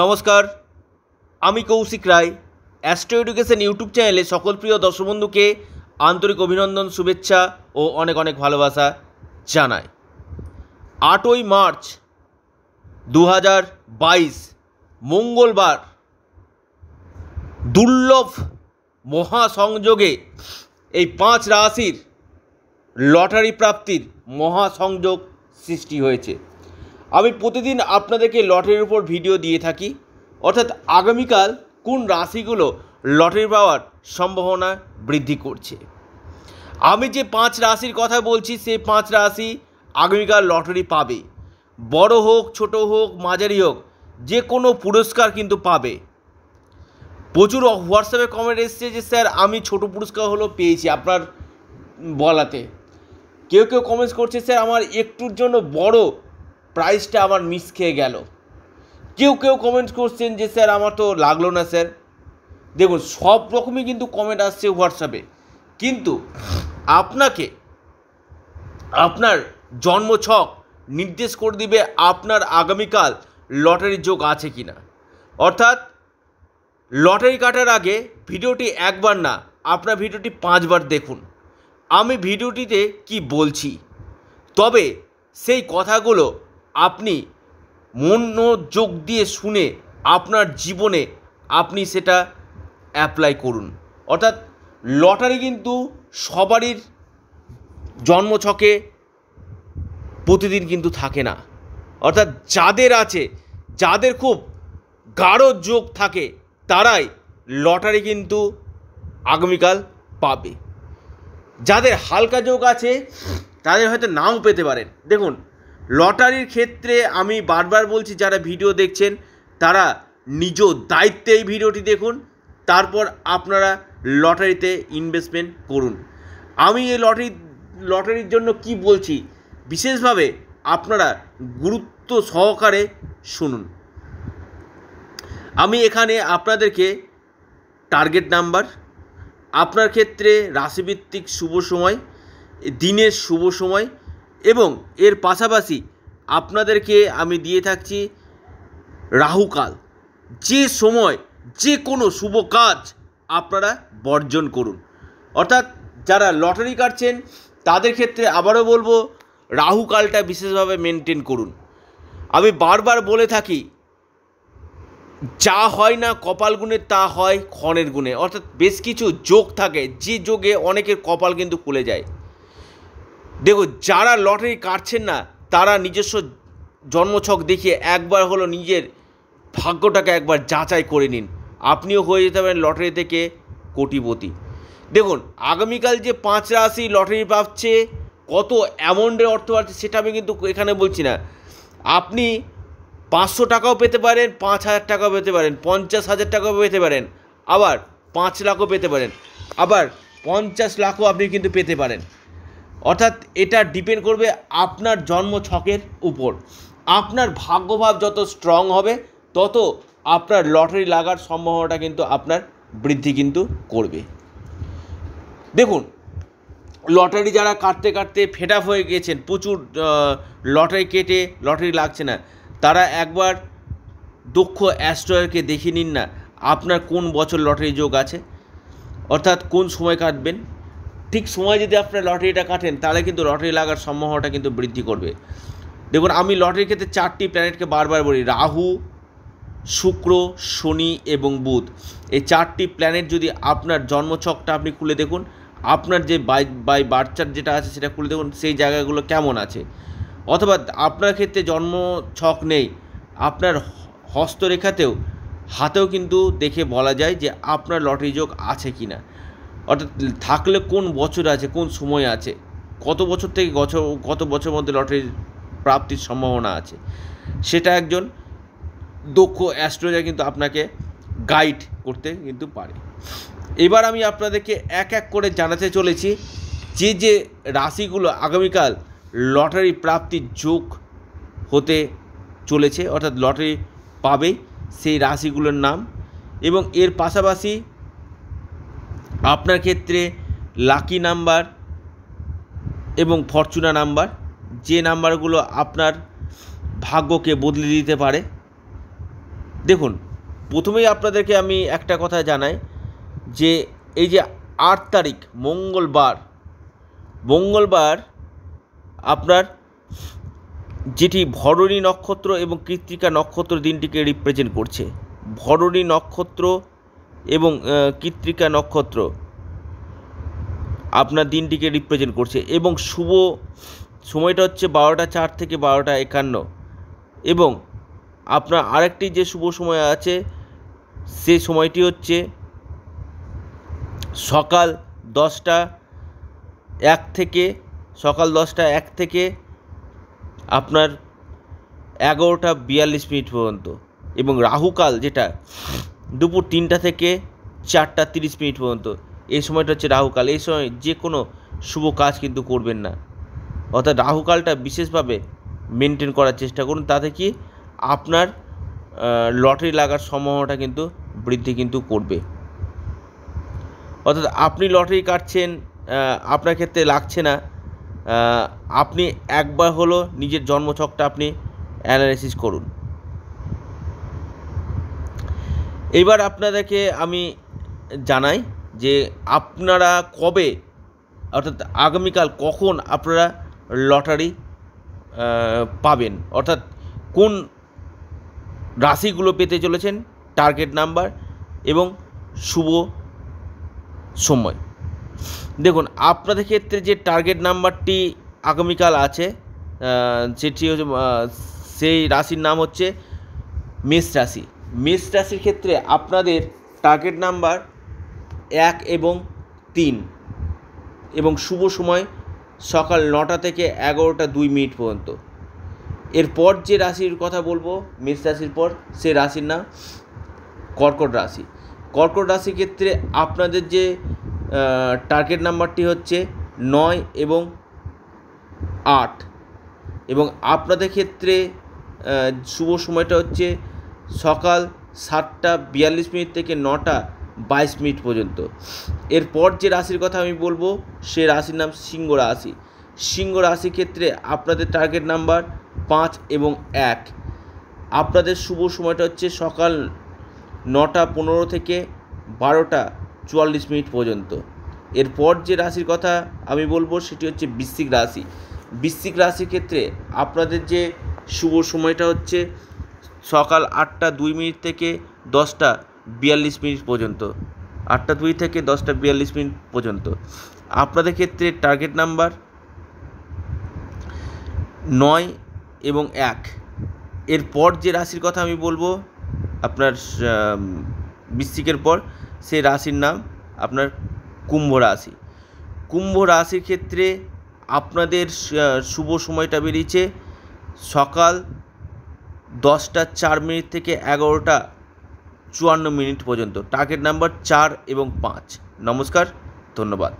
নমস্কার আমি Kaushik Roy astro education YouTube চ্যানেলে সকল প্রিয় দর্শক বন্ধুকে আন্তরিক অভিনন্দন শুভেচ্ছা ও অনেক অনেক ভালোবাসা জানাই আটই মার্চ দু মঙ্গলবার দুর্লভ মহাসংযোগে এই পাঁচ রাশির লটারি প্রাপ্তির মহাসংযোগ সৃষ্টি হয়েছে আমি প্রতিদিন আপনাদেরকে লটারির উপর ভিডিও দিয়ে থাকি অর্থাৎ আগামীকাল কোন রাশিগুলো লটারি পাওয়ার সম্ভাবনা বৃদ্ধি করছে আমি যে পাঁচ রাশির কথা বলছি সেই পাঁচ রাশি আগামীকাল লটারি পাবে বড় হোক ছোট হোক মাঝারি হোক যে কোনো পুরস্কার কিন্তু পাবে প্রচুর হোয়াটসঅ্যাপে কমেন্ট এসছে যে স্যার আমি ছোট পুরস্কার হলো পেয়েছি আপনার বলাতে কেউ কেউ কমেন্টস করছে স্যার আমার একটুর জন্য বড় প্রাইসটা আমার মিস খেয়ে গেল কেউ কেউ কমেন্ট করছেন যে স্যার আমার তো লাগলো না স্যার দেখুন সব রকমই কিন্তু কমেন্ট আসছে হোয়াটসঅ্যাপে কিন্তু আপনাকে আপনার জন্মছক নির্দেশ করে দিবে আপনার আগামীকাল লটারির যোগ আছে কি না অর্থাৎ লটারি কাটার আগে ভিডিওটি একবার না আপনার ভিডিওটি পাঁচবার দেখুন আমি ভিডিওটিতে কি বলছি তবে সেই কথাগুলো আপনি মনোযোগ দিয়ে শুনে আপনার জীবনে আপনি সেটা অ্যাপ্লাই করুন অর্থাৎ লটারি কিন্তু সবারই জন্মছকে প্রতিদিন কিন্তু থাকে না অর্থাৎ যাদের আছে যাদের খুব গাঢ় যোগ থাকে তারাই লটারি কিন্তু আগামীকাল পাবে যাদের হালকা যোগ আছে তাদের হয়তো নাও পেতে পারেন দেখুন লটারির ক্ষেত্রে আমি বারবার বলছি যারা ভিডিও দেখছেন তারা নিজ দায়িত্বে এই ভিডিওটি দেখুন তারপর আপনারা লটারিতে ইনভেস্টমেন্ট করুন আমি এই লটারি লটারির জন্য কি বলছি বিশেষভাবে আপনারা গুরুত্ব সহকারে শুনুন আমি এখানে আপনাদেরকে টার্গেট নাম্বার আপনার ক্ষেত্রে রাশিভিত্তিক শুভ সময় দিনের শুভ সময় এবং এর পাশাপাশি আপনাদেরকে আমি দিয়ে থাকছি রাহুকাল যে সময় যে কোনো শুভ কাজ আপনারা বর্জন করুন অর্থাৎ যারা লটারি কাটছেন তাদের ক্ষেত্রে আবারও বলবো রাহুকালটা বিশেষভাবে মেনটেন করুন আমি বারবার বলে থাকি যা হয় না কপাল গুণে তা হয় ক্ষণের গুণে অর্থাৎ বেশ কিছু যোগ থাকে যে যোগে অনেকের কপাল কিন্তু খুলে যায় দেখো যারা লটারি কাটছেন না তারা নিজস্ব জন্মছক দেখিয়ে একবার হলো নিজের ভাগ্যটাকে একবার যাচাই করে নিন আপনিও হয়ে যেতে পারেন লটারি থেকে কোটিপতি দেখুন আগামীকাল যে পাঁচ রাশি লটারি পাচ্ছে কত অ্যামাউন্টের অর্থ পাচ্ছে সেটা আমি কিন্তু এখানে বলছি না আপনি পাঁচশো টাকাও পেতে পারেন পাঁচ হাজার টাকাও পেতে পারেন পঞ্চাশ হাজার টাকাও পেতে পারেন আবার পাঁচ লাখও পেতে পারেন আবার পঞ্চাশ লাখও আপনি কিন্তু পেতে পারেন অর্থাৎ এটা ডিপেন্ড করবে আপনার জন্ম ছকের উপর আপনার ভাগ্যভাব যত স্ট্রং হবে তত আপনার লটারি লাগার সম্ভাবনাটা কিন্তু আপনার বৃদ্ধি কিন্তু করবে দেখুন লটারি যারা কাটতে কাটতে ফেটাফ হয়ে গেছেন প্রচুর লটারি কেটে লটারি লাগছে না তারা একবার দক্ষ অ্যাস্ট্রয়ারকে দেখিয়ে নিন না আপনার কোন বছর লটারি যোগ আছে অর্থাৎ কোন সময় কাটবেন ঠিক সময় যদি আপনি লটারিটা কাটেন তাহলে কিন্তু লটারি লাগার সম্ভাবনাটা কিন্তু বৃদ্ধি করবে দেখুন আমি লটারির ক্ষেত্রে চারটি প্ল্যানেটকে বারবার বলি রাহু শুক্র শনি এবং বুধ এই চারটি প্ল্যানেট যদি আপনার জন্মছকটা আপনি খুলে দেখুন আপনার যে বাই বাই বার্চার যেটা আছে সেটা খুলে দেখুন সেই জায়গাগুলো কেমন আছে অথবা আপনার ক্ষেত্রে জন্ম ছক নেই আপনার হস্তরেখাতেও হাতেও কিন্তু দেখে বলা যায় যে আপনার লটারি যোগ আছে কি না অর্থাৎ থাকলে কোন বছর আছে কোন সময় আছে কত বছর থেকে বছর কত বছর মধ্যে লটারির প্রাপ্তির সম্ভাবনা আছে সেটা একজন দক্ষ অ্যাস্ট্রোজার কিন্তু আপনাকে গাইড করতে কিন্তু পারে এবার আমি আপনাদেরকে এক এক করে জানাতে চলেছি যে যে রাশিগুলো আগামীকাল লটারি প্রাপ্তির যোগ হতে চলেছে অর্থাৎ লটারি পাবে সেই রাশিগুলোর নাম এবং এর পাশাপাশি আপনার ক্ষেত্রে লাকি নাম্বার এবং ফরচুনা নাম্বার যে নাম্বারগুলো আপনার ভাগ্যকে বদলে দিতে পারে দেখুন প্রথমেই আপনাদেরকে আমি একটা কথা জানাই যে এই যে আট তারিখ মঙ্গলবার মঙ্গলবার আপনার যেটি ভরণী নক্ষত্র এবং কৃত্তিকা নক্ষত্র দিনটিকে রিপ্রেজেন্ট করছে ভরণী নক্ষত্র এবং কৃত্রিকা নক্ষত্র আপনার দিনটিকে রিপ্রেজেন্ট করছে এবং শুভ সময়টা হচ্ছে বারোটা চার থেকে বারোটা একান্ন এবং আপনার আরেকটি যে শুভ সময় আছে সে সময়টি হচ্ছে সকাল দশটা এক থেকে সকাল দশটা এক থেকে আপনার এগারোটা বিয়াল্লিশ মিনিট পর্যন্ত এবং রাহুকাল যেটা দুপুর তিনটা থেকে চারটা তিরিশ মিনিট পর্যন্ত এই সময়টা হচ্ছে রাহুকাল এই সময় যে কোনো শুভ কাজ কিন্তু করবেন না অর্থাৎ রাহুকালটা বিশেষভাবে মেনটেন করার চেষ্টা করুন তাতে কি আপনার লটারি লাগার সম্ভাবনাটা কিন্তু বৃদ্ধি কিন্তু করবে অর্থাৎ আপনি লটারি কাটছেন আপনার ক্ষেত্রে লাগছে না আপনি একবার হলো নিজের জন্মছকটা আপনি অ্যানালাইসিস করুন এবার আপনাদেরকে আমি জানাই যে আপনারা কবে অর্থাৎ আগামীকাল কখন আপনারা লটারি পাবেন অর্থাৎ কোন রাশিগুলো পেতে চলেছেন টার্গেট নাম্বার এবং শুভ সময় দেখুন আপনাদের ক্ষেত্রে যে টার্গেট নাম্বারটি আগামীকাল আছে সেটি হচ্ছে সেই রাশির নাম হচ্ছে মেষ রাশি মেষ রাশির ক্ষেত্রে আপনাদের টার্গেট নাম্বার এক এবং তিন এবং শুভ সময় সকাল নটা থেকে এগারোটা দুই মিনিট পর্যন্ত এরপর যে রাশির কথা বলবো মেষ রাশির পর সে রাশির নাম কর্কট রাশি কর্কট রাশির ক্ষেত্রে আপনাদের যে টার্গেট নাম্বারটি হচ্ছে নয় এবং আট এবং আপনাদের ক্ষেত্রে শুভ সময়টা হচ্ছে সকাল সাতটা বিয়াল্লিশ মিনিট থেকে নটা বাইশ মিনিট পর্যন্ত এরপর যে রাশির কথা আমি বলবো সে রাশির নাম সিংহ রাশি সিংহ রাশি ক্ষেত্রে আপনাদের টার্গেট নাম্বার পাঁচ এবং এক আপনাদের শুভ সময়টা হচ্ছে সকাল নটা পনেরো থেকে বারোটা চুয়াল্লিশ মিনিট পর্যন্ত এরপর যে রাশির কথা আমি বলবো সেটি হচ্ছে বৃশ্চিক রাশি বৃশ্চিক রাশির ক্ষেত্রে আপনাদের যে শুভ সময়টা হচ্ছে সকাল আটটা দুই মিনিট থেকে দশটা বিয়াল্লিশ মিনিট পর্যন্ত আটটা দুই থেকে দশটা বিয়াল্লিশ মিনিট পর্যন্ত আপনাদের ক্ষেত্রে টার্গেট নাম্বার নয় এবং এক এরপর যে রাশির কথা আমি বলবো আপনার বৃশ্চিকের পর সে রাশির নাম আপনার কুম্ভ রাশি কুম্ভ রাশির ক্ষেত্রে আপনাদের শুভ সময়টা বেরিয়েছে সকাল দশটা চার মিনিট থেকে এগারোটা চুয়ান্ন মিনিট পর্যন্ত টার্গেট নাম্বার চার এবং পাঁচ নমস্কার ধন্যবাদ